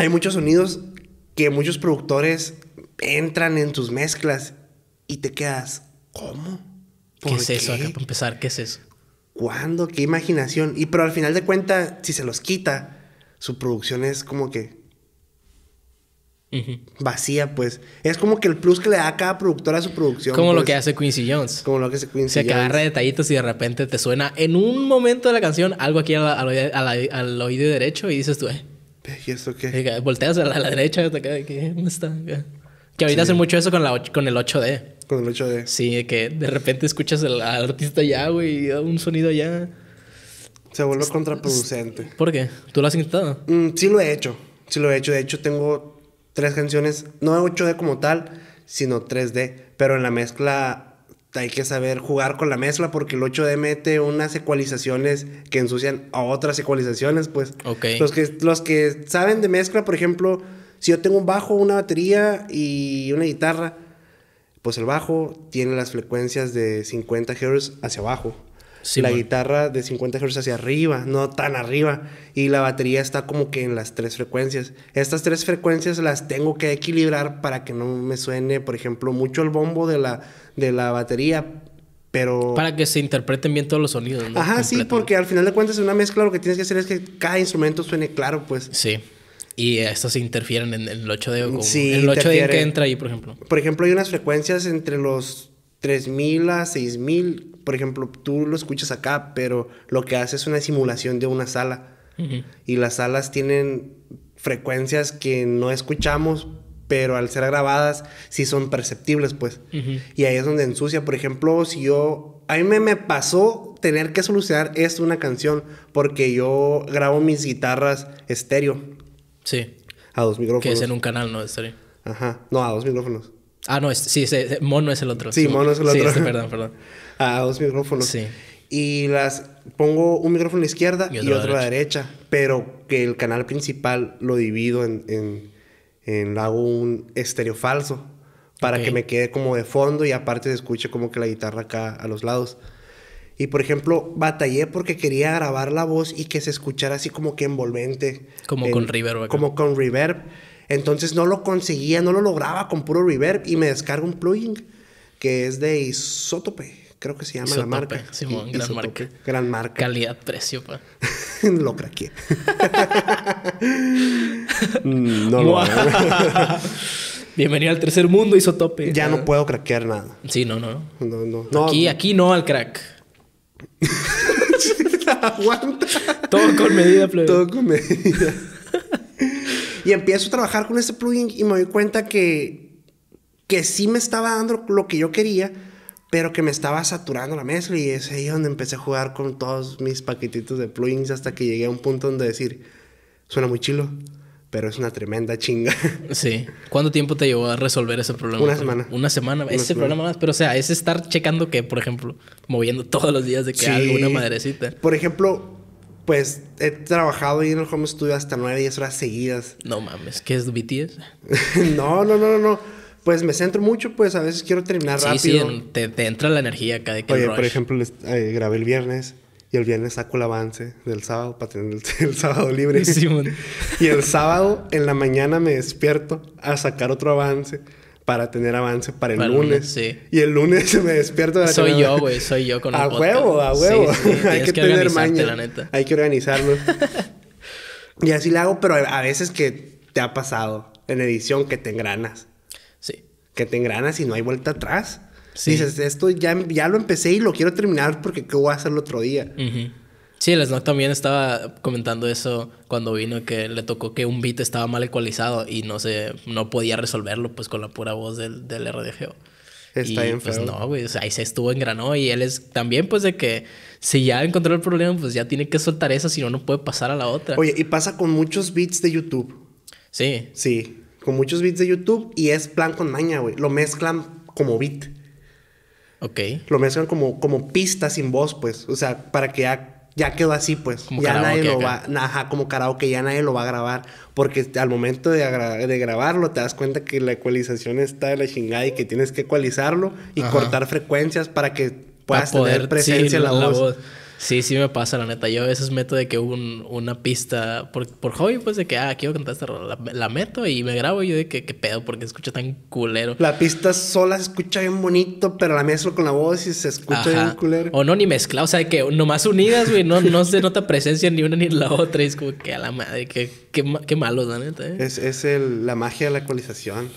hay muchos sonidos que muchos productores entran en tus mezclas y te quedas, ¿cómo? ¿Qué es eso? Acá para empezar, ¿qué es eso? ¿Cuándo? ¿Qué imaginación? Y pero al final de cuentas, si se los quita, su producción es como que vacía, pues. Es como que el plus que le da cada productor a su producción. Como lo pues. que hace Quincy Jones. Como lo que hace Quincy Jones. Se agarra detallitos y de repente te suena en un momento de la canción algo aquí al, oído derecho y dices tú, eh, ¿Y eso qué? volteas a la, derecha, ¿dónde está? Que ahorita mucho eso con, con el 8D. Con el 8D. Sí, que de repente escuchas al, artista ya, güey, y un sonido ya. Se vuelve contraproducente. ¿Por qué? ¿Tú lo has intentado? Mm, sí lo he hecho. Sí lo he hecho. De hecho, tengo tres canciones, no 8D como tal, sino 3D. Pero en la mezcla hay que saber jugar con la mezcla porque el 8D mete unas ecualizaciones que ensucian a otras ecualizaciones, pues. Los que, los que saben de mezcla, por ejemplo, si yo tengo un bajo, una batería y una guitarra, pues el bajo tiene las frecuencias de 50 Hz hacia abajo la guitarra de 50 Hz hacia arriba, no tan arriba. Y la batería está como que en las tres frecuencias. Estas tres frecuencias las tengo que equilibrar para que no me suene, por ejemplo, mucho el bombo de la, de la batería. Pero... Para que se interpreten bien todos los sonidos. ¿no? Ajá, sí, porque al final de cuentas en una mezcla lo que tienes que hacer es que cada instrumento suene claro, pues. Sí. Y estos interfieren en el 8 de o el 8 de que entra ahí, por ejemplo. Por ejemplo, hay unas frecuencias entre los 3000 a 6000, por ejemplo, tú lo escuchas acá, pero lo que hace es una simulación de una sala. Y las salas tienen frecuencias que no escuchamos, pero al ser grabadas sí son perceptibles, pues. Y ahí es donde ensucia, por ejemplo, si yo a mí me, pasó tener que solucionar esto una canción porque yo grabo mis guitarras estéreo. Sí. A dos micrófonos. Que es en un canal, ¿no? estéreo. Ajá. No, a dos micrófonos. Ah, no, sí, Mono es el otro. Sí, Mono es el otro. Sí, este, perdón, perdón. Ah, dos micrófonos. Sí. Y las pongo un micrófono a la izquierda y otro, a la derecha. Pero que el canal principal lo divido en, en, hago un estéreo falso para que me quede como de fondo y aparte se escuche como que la guitarra acá a los lados. Y por ejemplo, batallé porque quería grabar la voz y que se escuchara así como que envolvente. Como con reverb. Acá. Como con reverb. Entonces no lo conseguía, no lo lograba con puro reverb y me descargo un plugin que es de Isotope, creo que se llama la marca. Simón, gran marca. Gran marca. Calidad, precio, pa. lo craqué. no lo Bienvenido al tercer mundo, Isotope. Ya no puedo craquear nada. Sí, no, no. No, no. aquí, no. aquí no al crack. Todo con medida, plugin. Todo con medida. Y empiezo a trabajar con ese plugin y me doy cuenta que, que sí me estaba dando lo que yo quería, pero que me estaba saturando la mesa Y es ahí donde empecé a jugar con todos mis paquetitos de plugins hasta que llegué a un punto donde decir, suena muy chilo. Pero es una tremenda chinga. Sí. ¿Cuánto tiempo te llevó a resolver ese problema? Una semana. Una semana. ese problema más. Pero, o sea, es estar checando que, por ejemplo, moviendo todos los días de que hay alguna madrecita. Por ejemplo, pues he trabajado ahí en el home studio hasta 9, 10 horas seguidas. No mames, ¿qué es BTS? no, no, no, no, Pues me centro mucho, pues a veces quiero terminar rápido. Sí, te, te, entra la energía cada de que Oye, por ejemplo, eh, grabé el viernes y el viernes saco el avance del sábado para tener el, sábado libre. y el sábado en la mañana me despierto a sacar otro avance para tener avance para el lunes. Y el lunes me despierto de la Soy yo, güey, soy yo con el A huevo, a huevo. Hay que, tener maña. Hay que organizarlo. y así lo hago, pero a veces que te ha pasado en edición que te engranas. Sí. Que te engranas y no hay vuelta atrás. Sí. Dices, esto ya, ya lo empecé y lo quiero terminar porque ¿qué voy a hacer el otro día? Sí, el Snock también estaba comentando eso cuando vino, que le tocó que un beat estaba mal ecualizado y no se, no podía resolverlo pues con la pura voz del, del RDGO. Está y, pues no, güey, o sea, ahí se estuvo en grano y él es también pues de que si ya encontró el problema, pues ya tiene que soltar esa, si no, no puede pasar a la otra. Oye, y pasa con muchos beats de YouTube. Sí. Sí, con muchos beats de YouTube y es plan con maña, güey. Lo mezclan como beat. Ok. Lo mezclan como, como pista sin voz, pues. O sea, para que ya ya quedó así, pues. ya nadie lo va, ajá, como karaoke, ya nadie lo va a grabar. Porque al momento de, de, grabarlo te das cuenta que la ecualización está de la chingada y que tienes que ecualizarlo y cortar frecuencias para que puedas tener presencia en la, voz. Sí, sí me pasa, la neta. Yo a veces meto de que un, una pista por, hobby, pues de que, ah, quiero cantar esta La, meto y me grabo y yo de que, qué pedo, porque escucha tan culero. La pista sola se escucha bien bonito, pero la mezclo con la voz y se escucha bien culero. O no, ni mezcla, o sea, que nomás unidas, güey, no, se nota presencia ni una ni la otra. Y es como que a la madre, que malo la neta. ¿eh? Es, el, la magia de la ecualización.